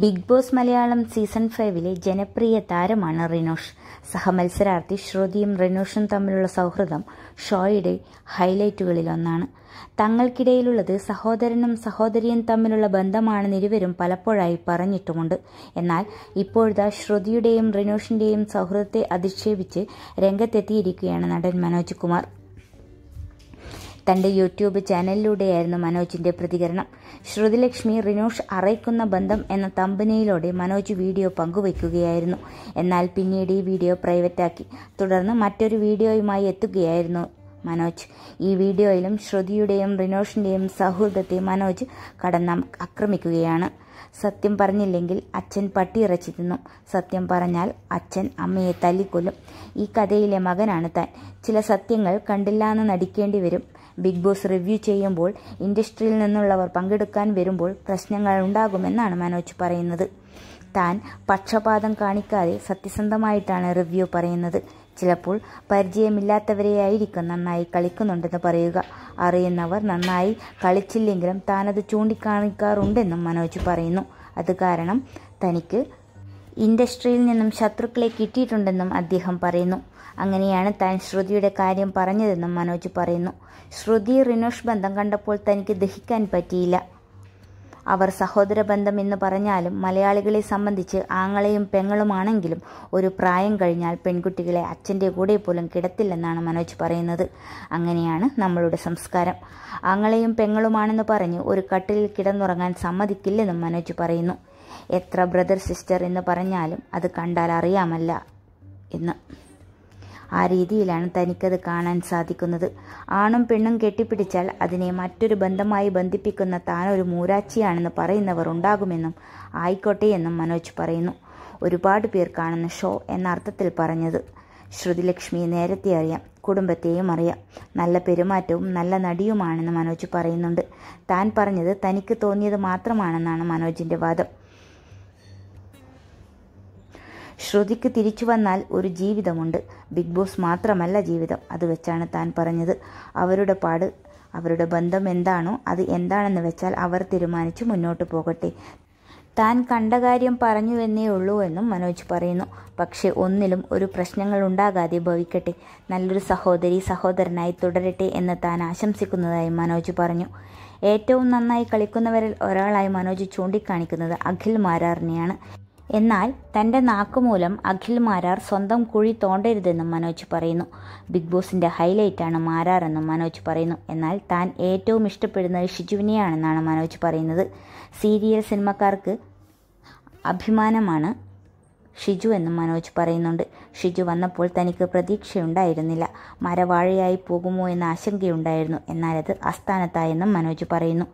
big boss Malayalam season ഫൈവിലെ ജനപ്രിയ താരമാണ് റിനോഷ് സഹമത്സരാർത്ഥി ശ്രുതിയും റിനോഷും തമ്മിലുള്ള സൗഹൃദം ഷോയുടെ ഹൈലൈറ്റുകളിലൊന്നാണ് തങ്ങൾക്കിടയിലുള്ളത് സഹോദരനും സഹോദരിയും തമ്മിലുള്ള ബന്ധമാണെന്ന് ഇരുവരും പലപ്പോഴായി പറഞ്ഞിട്ടുമുണ്ട് എന്നാൽ ഇപ്പോഴത്തെ ശ്രുതിയുടെയും റിനോഷിന്റെയും സൗഹൃദത്തെ അധിക്ഷേപിച്ച് രംഗത്തെത്തിയിരിക്കുകയാണ് നടൻ മനോജ് കുമാർ തൻ്റെ യൂട്യൂബ് ചാനലിലൂടെയായിരുന്നു മനോജിൻ്റെ പ്രതികരണം ശ്രുതിലക്ഷ്മി റിനോഷ് അറയ്ക്കുന്ന ബന്ധം എന്ന തമ്പനയിലൂടെ മനോജ് വീഡിയോ പങ്കുവയ്ക്കുകയായിരുന്നു എന്നാൽ പിന്നീട് ഈ വീഡിയോ പ്രൈവറ്റാക്കി തുടർന്ന് മറ്റൊരു വീഡിയോയുമായി എത്തുകയായിരുന്നു മനോജ് ഈ വീഡിയോയിലും ശ്രുതിയുടെയും റിനോഷിൻ്റെയും സൗഹൃദത്തെ മനോജ് കടന്ന ആക്രമിക്കുകയാണ് സത്യം പറഞ്ഞില്ലെങ്കിൽ അച്ഛൻ പട്ടിയിറച്ചി തിന്നും സത്യം പറഞ്ഞാൽ അച്ഛൻ അമ്മയെ തല്ലിക്കൊല്ലും ഈ കഥയിലെ മകനാണ് താൻ ചില സത്യങ്ങൾ കണ്ടില്ലാന്ന് നടിക്കേണ്ടി വരും ബിഗ് ബോസ് റിവ്യൂ ചെയ്യുമ്പോൾ ഇൻഡസ്ട്രിയിൽ നിന്നുള്ളവർ പങ്കെടുക്കാൻ വരുമ്പോൾ പ്രശ്നങ്ങൾ ഉണ്ടാകുമെന്നാണ് മനോജ് പറയുന്നത് താൻ പക്ഷപാതം കാണിക്കാതെ സത്യസന്ധമായിട്ടാണ് റിവ്യൂ പറയുന്നത് ചിലപ്പോൾ പരിചയമില്ലാത്തവരെയായിരിക്കും നന്നായി കളിക്കുന്നുണ്ടെന്ന് പറയുക അറിയുന്നവർ നന്നായി കളിച്ചില്ലെങ്കിലും താനത് ചൂണ്ടിക്കാണിക്കാറുണ്ടെന്നും മനോജ് പറയുന്നു അത് കാരണം തനിക്ക് ഇൻഡസ്ട്രിയിൽ നിന്നും ശത്രുക്കളെ കിട്ടിയിട്ടുണ്ടെന്നും അദ്ദേഹം പറയുന്നു അങ്ങനെയാണ് താൻ ശ്രുതിയുടെ കാര്യം പറഞ്ഞതെന്നും മനോജ് പറയുന്നു ശ്രുതി റിനോഷ് ബന്ധം കണ്ടപ്പോൾ തനിക്ക് ദഹിക്കാൻ പറ്റിയില്ല അവർ സഹോദര ബന്ധം എന്ന് പറഞ്ഞാലും മലയാളികളെ സംബന്ധിച്ച് ആങ്ങളെയും പെങ്ങളുമാണെങ്കിലും ഒരു പ്രായം കഴിഞ്ഞാൽ പെൺകുട്ടികളെ അച്ഛൻ്റെ കൂടെ പോലും കിടത്തില്ലെന്നാണ് മനോജ് പറയുന്നത് അങ്ങനെയാണ് നമ്മളുടെ സംസ്കാരം ആങ്ങളെയും പെങ്ങളുമാണെന്ന് പറഞ്ഞ് ഒരു കട്ടിലിൽ കിടന്നുറങ്ങാൻ സമ്മതിക്കില്ലെന്നും മനോജ് പറയുന്നു എത്ര ബ്രദർ സിസ്റ്റർ എന്ന് പറഞ്ഞാലും അത് കണ്ടാൽ അറിയാമല്ല എന്ന് ആ രീതിയിലാണ് തനിക്കത് കാണാൻ സാധിക്കുന്നത് ആണും പെണ്ണും കെട്ടിപ്പിടിച്ചാൽ അതിനെ മറ്റൊരു ബന്ധമായി ബന്ധിപ്പിക്കുന്ന താനൊരു മൂരാച്ചിയാണെന്ന് പറയുന്നവർ ഉണ്ടാകുമെന്നും ആയിക്കോട്ടെ എന്നും മനോജ് പറയുന്നു ഒരുപാട് പേർ കാണുന്ന ഷോ എന്ന അർത്ഥത്തിൽ പറഞ്ഞത് ശ്രുതിലക്ഷ്മി നേരത്തെ അറിയാം കുടുംബത്തെയും അറിയാം നല്ല പെരുമാറ്റവും നല്ല നടിയുമാണെന്ന് മനോജ് പറയുന്നുണ്ട് താൻ പറഞ്ഞത് തനിക്ക് തോന്നിയത് മാത്രമാണെന്നാണ് മനോജിൻ്റെ വാദം ശ്രുതിക്ക് തിരിച്ചു വന്നാൽ ഒരു ജീവിതമുണ്ട് ബിഗ് ബോസ് മാത്രമല്ല ജീവിതം അത് വെച്ചാണ് താൻ പറഞ്ഞത് അവരുടെ പാട് അവരുടെ ബന്ധം എന്താണോ അത് എന്താണെന്ന് വെച്ചാൽ അവർ തീരുമാനിച്ചു മുന്നോട്ട് പോകട്ടെ താൻ കണ്ട കാര്യം പറഞ്ഞുവെന്നേ ഉള്ളൂ എന്നും മനോജ് പറയുന്നു പക്ഷേ ഒന്നിലും ഒരു പ്രശ്നങ്ങൾ ഉണ്ടാകാതെ ഭവിക്കട്ടെ നല്ലൊരു സഹോദരി സഹോദരനായി തുടരട്ടെ എന്ന് താൻ ആശംസിക്കുന്നതായി മനോജ് പറഞ്ഞു ഏറ്റവും നന്നായി കളിക്കുന്നവരിൽ ഒരാളായി മനോജ് ചൂണ്ടിക്കാണിക്കുന്നത് അഖിൽ മാരാറിനെയാണ് എന്നാൽ തൻ്റെ നാക്കുമൂലം അഖിൽ മാരാർ സ്വന്തം കുഴി തോണ്ടരുതെന്നും മനോജ് പറയുന്നു ബിഗ് ബോസിൻ്റെ ഹൈലൈറ്റാണ് മാരാർ എന്നും മനോജ് പറയുന്നു എന്നാൽ താൻ ഏറ്റവും ഇഷ്ടപ്പെടുന്നത് ഷിജുവിനെയാണെന്നാണ് മനോജ് പറയുന്നത് സീരിയൽ സിനിമക്കാർക്ക് അഭിമാനമാണ് ഷിജു എന്നും മനോജ് പറയുന്നുണ്ട് ഷിജു വന്നപ്പോൾ തനിക്ക് പ്രതീക്ഷയുണ്ടായിരുന്നില്ല മരവാഴയായി പോകുമോ എന്ന ആശങ്കയുണ്ടായിരുന്നു എന്നാൽ അത് അസ്ഥാനത്തായെന്നും മനോജ് പറയുന്നു